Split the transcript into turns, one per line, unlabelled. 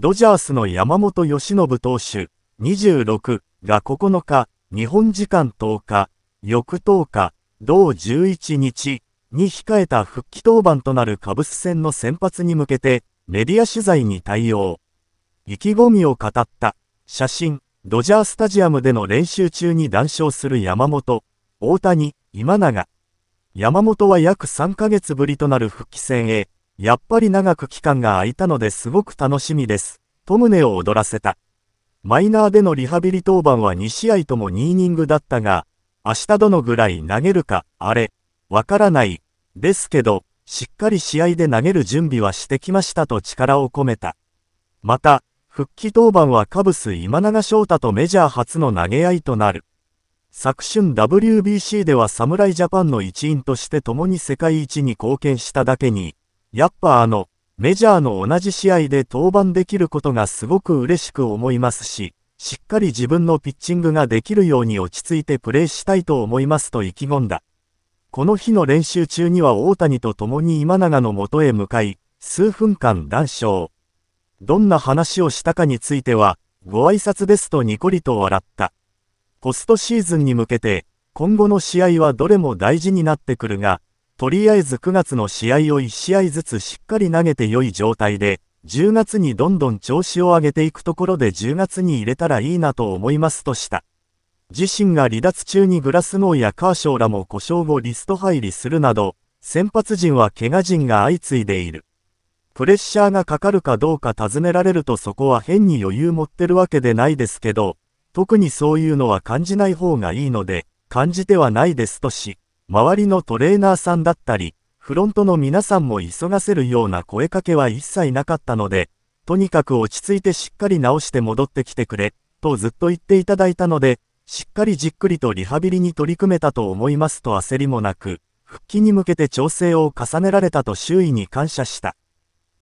ドジャースの山本由伸投手26が9日、日本時間10日、翌10日、同11日に控えた復帰登板となるカブス戦の先発に向けてメディア取材に対応。意気込みを語った写真、ドジャースタジアムでの練習中に談笑する山本、大谷、今永。山本は約3ヶ月ぶりとなる復帰戦へ、やっぱり長く期間が空いたのですごく楽しみです。と胸を躍らせた。マイナーでのリハビリ登板は2試合とも2イニングだったが、明日どのぐらい投げるか、あれ、わからない、ですけど、しっかり試合で投げる準備はしてきましたと力を込めた。また、復帰登板はカブス今永翔太とメジャー初の投げ合いとなる。昨春 WBC では侍ジャパンの一員として共に世界一に貢献しただけに、やっぱあの、メジャーの同じ試合で登板できることがすごく嬉しく思いますし、しっかり自分のピッチングができるように落ち着いてプレーしたいと思いますと意気込んだ。この日の練習中には大谷と共に今永の元へ向かい、数分間談笑。どんな話をしたかについては、ご挨拶ですとニコリと笑った。ポストシーズンに向けて、今後の試合はどれも大事になってくるが、とりあえず9月の試合を1試合ずつしっかり投げて良い状態で、10月にどんどん調子を上げていくところで10月に入れたらいいなと思いますとした。自身が離脱中にグラスノーやカーショーらも故障後リスト入りするなど、先発陣は怪我陣が相次いでいる。プレッシャーがかかるかどうか尋ねられるとそこは変に余裕持ってるわけでないですけど、特にそういうのは感じない方がいいので、感じてはないですとし、周りのトレーナーさんだったり、フロントの皆さんも急がせるような声かけは一切なかったので、とにかく落ち着いてしっかり治して戻ってきてくれ、とずっと言っていただいたので、しっかりじっくりとリハビリに取り組めたと思いますと焦りもなく、復帰に向けて調整を重ねられたと周囲に感謝した。